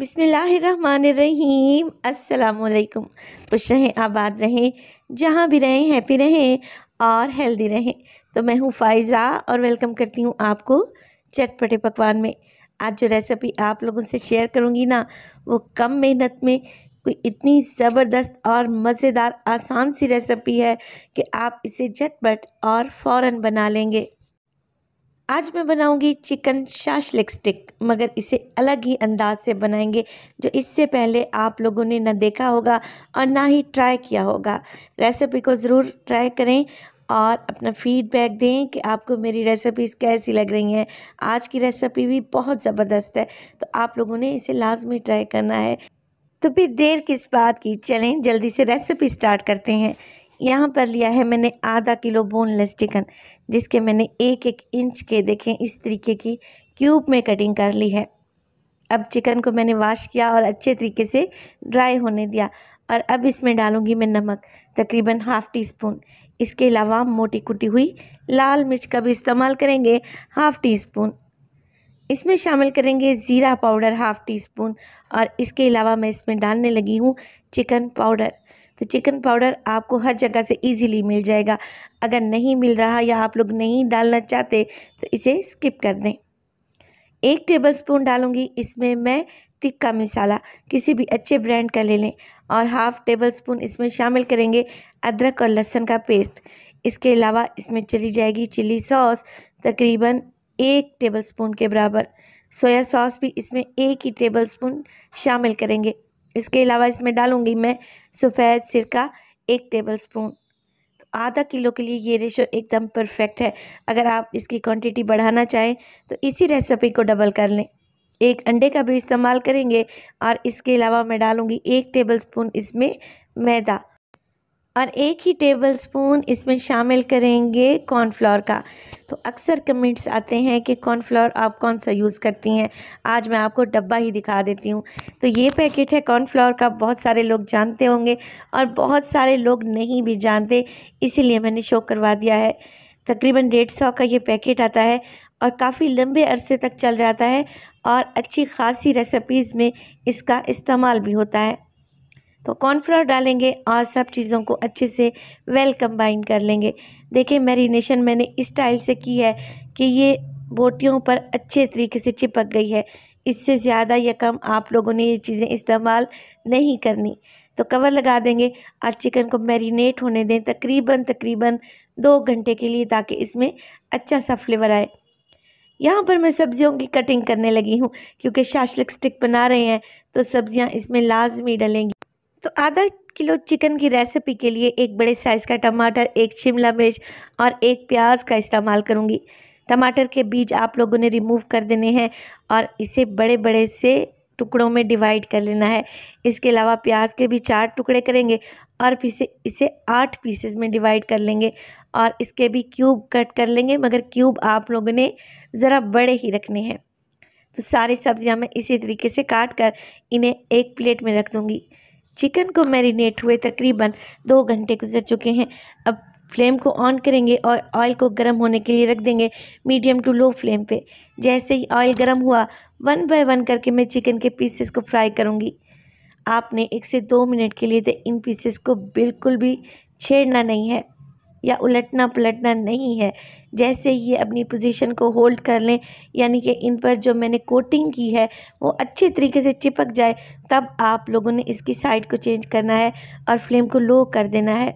बिसमीम् असलकुम खुश रहें आबाद रहें जहाँ भी रहें हैप्पी रहें और हेल्दी रहें तो मैं हूँ फ़ाइज़ा और वेलकम करती हूँ आपको चटपटे पकवान में आज जो रेसिपी आप लोगों से शेयर करूँगी ना वो कम मेहनत में कोई इतनी ज़बरदस्त और मज़ेदार आसान सी रेसिपी है कि आप इसे झटपट और फ़ौर बना लेंगे आज मैं बनाऊंगी चिकन शाशलिक स्टिक मगर इसे अलग ही अंदाज से बनाएंगे जो इससे पहले आप लोगों ने ना देखा होगा और ना ही ट्राई किया होगा रेसिपी को ज़रूर ट्राई करें और अपना फीडबैक दें कि आपको मेरी रेसिपीज़ कैसी लग रही हैं आज की रेसिपी भी बहुत ज़बरदस्त है तो आप लोगों ने इसे लाजमी ट्राई करना है तो फिर देर किस बात की चलें जल्दी से रेसिपी स्टार्ट करते हैं यहाँ पर लिया है मैंने आधा किलो बोनलेस चिकन जिसके मैंने एक एक इंच के देखें इस तरीके की क्यूब में कटिंग कर ली है अब चिकन को मैंने वॉश किया और अच्छे तरीके से ड्राई होने दिया और अब इसमें डालूंगी मैं नमक तकरीबन हाफ़ टी स्पून इसके अलावा मोटी कुटी हुई लाल मिर्च का भी इस्तेमाल करेंगे हाफ़ टी स्पून इसमें शामिल करेंगे ज़ीरा पाउडर हाफ़ टी स्पून और इसके अलावा मैं इसमें डालने लगी हूँ चिकन पाउडर तो चिकन पाउडर आपको हर जगह से इजीली मिल जाएगा अगर नहीं मिल रहा या आप लोग नहीं डालना चाहते तो इसे स्किप कर दें एक टेबलस्पून डालूंगी इसमें मैं तिक्का मसाला किसी भी अच्छे ब्रांड का ले लें और हाफ़ टेबल स्पून इसमें शामिल करेंगे अदरक और लहसुन का पेस्ट इसके अलावा इसमें चली जाएगी चिली सॉस तकरीबन एक टेबलस्पून के बराबर सोया सॉस भी इसमें एक ही टेबलस्पून शामिल करेंगे इसके अलावा इसमें डालूँगी मैं सफ़ेद सिरका एक टेबल स्पून तो आधा किलो के लिए ये रेशो एकदम परफेक्ट है अगर आप इसकी क्वांटिटी बढ़ाना चाहें तो इसी रेसिपी को डबल कर लें एक अंडे का भी इस्तेमाल करेंगे और इसके अलावा मैं डालूँगी एक टेबल स्पून इसमें मैदा और एक ही टेबल स्पून इसमें शामिल करेंगे कॉर्नफ्लोर का तो अक्सर कमेंट्स आते हैं कि कॉर्नफ्लोर आप कौन सा यूज़ करती हैं आज मैं आपको डब्बा ही दिखा देती हूँ तो ये पैकेट है कॉर्नफ्लोर का बहुत सारे लोग जानते होंगे और बहुत सारे लोग नहीं भी जानते इसीलिए मैंने शो करवा दिया है तकरीबन डेढ़ सौ का ये पैकेट आता है और काफ़ी लंबे अरसे तक चल जाता है और अच्छी खासी रेसिपीज़ में इसका इस्तेमाल भी होता है तो कॉर्नफ्लोर डालेंगे और सब चीज़ों को अच्छे से वेल कंबाइन कर लेंगे देखिए मैरिनेशन मैंने इस स्टाइल से की है कि ये बोटियों पर अच्छे तरीके से चिपक गई है इससे ज़्यादा या कम आप लोगों ने ये चीज़ें इस्तेमाल नहीं करनी तो कवर लगा देंगे और चिकन को मैरिनेट होने दें तकरीबन तकरीबन दो घंटे के लिए ताकि इसमें अच्छा सा फ्लेवर आए यहाँ पर मैं सब्जियों की कटिंग करने लगी हूँ क्योंकि शाशलिक स्टिक बना रहे हैं तो सब्जियाँ इसमें लाजमी डलेंगी तो आधा किलो चिकन की रेसिपी के लिए एक बड़े साइज़ का टमाटर एक शिमला मिर्च और एक प्याज का इस्तेमाल करूँगी टमाटर के बीज आप लोगों ने रिमूव कर देने हैं और इसे बड़े बड़े से टुकड़ों में डिवाइड कर लेना है इसके अलावा प्याज के भी चार टुकड़े करेंगे और फिर इसे आठ पीसेस में डिवाइड कर लेंगे और इसके भी क्यूब कट कर लेंगे मगर क्यूब आप लोगों ने ज़रा बड़े ही रखने हैं तो सारी सब्ज़ियाँ मैं इसी तरीके से काट कर इन्हें एक प्लेट में रख दूँगी चिकन को मैरिनेट हुए तकरीबन दो घंटे गुजर चुके हैं अब फ्लेम को ऑन करेंगे और ऑयल को गर्म होने के लिए रख देंगे मीडियम टू लो फ्लेम पे जैसे ही ऑयल गर्म हुआ वन बाय वन करके मैं चिकन के पीसेस को फ्राई करूँगी आपने एक से दो मिनट के लिए इन पीसेस को बिल्कुल भी छेड़ना नहीं है या उलटना पलटना नहीं है जैसे ये अपनी पोजीशन को होल्ड कर लें यानी कि इन पर जो मैंने कोटिंग की है वो अच्छे तरीके से चिपक जाए तब आप लोगों ने इसकी साइड को चेंज करना है और फ्लेम को लो कर देना है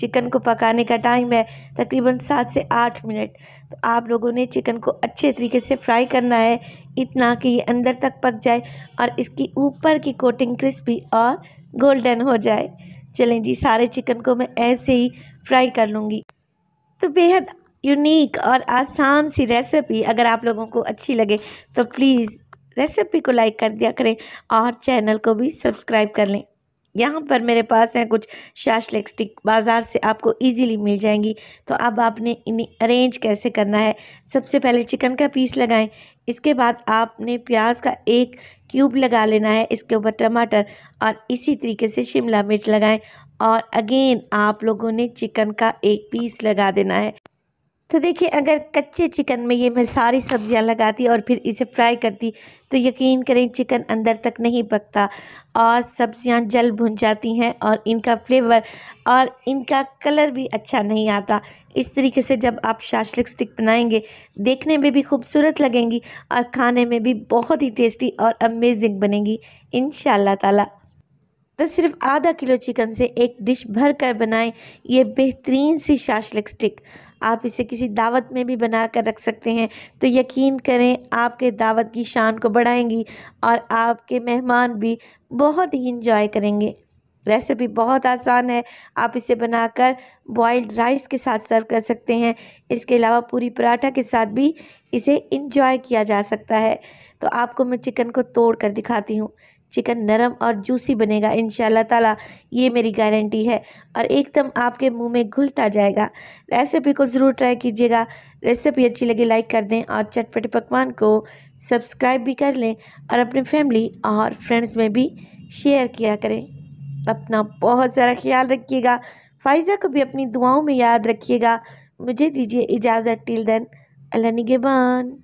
चिकन को पकाने का टाइम है तकरीबन सात से आठ मिनट तो आप लोगों ने चिकन को अच्छे तरीके से फ्राई करना है इतना कि ये अंदर तक पक जाए और इसकी ऊपर की कोटिंग क्रिस्पी और गोल्डन हो जाए चलें जी सारे चिकन को मैं ऐसे ही फ्राई कर लूँगी तो बेहद यूनिक और आसान सी रेसिपी अगर आप लोगों को अच्छी लगे तो प्लीज़ रेसिपी को लाइक कर दिया करें और चैनल को भी सब्सक्राइब कर लें यहाँ पर मेरे पास हैं कुछ शाश लिपस्टिक बाज़ार से आपको इजीली मिल जाएंगी तो अब आपने इन्हें अरेंज कैसे करना है सबसे पहले चिकन का पीस लगाएं इसके बाद आपने प्याज का एक क्यूब लगा लेना है इसके ऊपर टमाटर और इसी तरीके से शिमला मिर्च लगाएं और अगेन आप लोगों ने चिकन का एक पीस लगा देना है तो देखिए अगर कच्चे चिकन में ये मैं सारी सब्जियां लगाती और फिर इसे फ्राई करती तो यकीन करें चिकन अंदर तक नहीं पकता और सब्जियां जल भुन जाती हैं और इनका फ्लेवर और इनका कलर भी अच्छा नहीं आता इस तरीके से जब आप शाशलिक स्टिक बनाएंगे देखने में भी खूबसूरत लगेंगी और खाने में भी बहुत ही टेस्टी और अमेजिंग बनेंगी इन ताला तो सिर्फ आधा किलो चिकन से एक डिश भर कर बनाएं ये बेहतरीन सी शाशलिक स्टिक आप इसे किसी दावत में भी बना कर रख सकते हैं तो यकीन करें आपके दावत की शान को बढ़ाएंगी और आपके मेहमान भी बहुत ही इंजॉय करेंगे रेसिपी बहुत आसान है आप इसे बनाकर बॉइल्ड राइस के साथ सर्व कर सकते हैं इसके अलावा पूरी पराठा के साथ भी इसे इंजॉय किया जा सकता है तो आपको मैं चिकन को तोड़ कर दिखाती हूँ चिकन नरम और जूसी बनेगा इन ताला ये मेरी गारंटी है और एकदम आपके मुंह में घुलता जाएगा रेसिपी को ज़रूर ट्राई कीजिएगा रेसिपी अच्छी लगी लाइक कर दें और चटपटे पकवान को सब्सक्राइब भी कर लें और अपने फैमिली और फ्रेंड्स में भी शेयर किया करें अपना बहुत सारा ख्याल रखिएगा फाइजा को भी अपनी दुआओं में याद रखिएगा मुझे दीजिए इजाज़त टिल देन अल्लाह निगेबान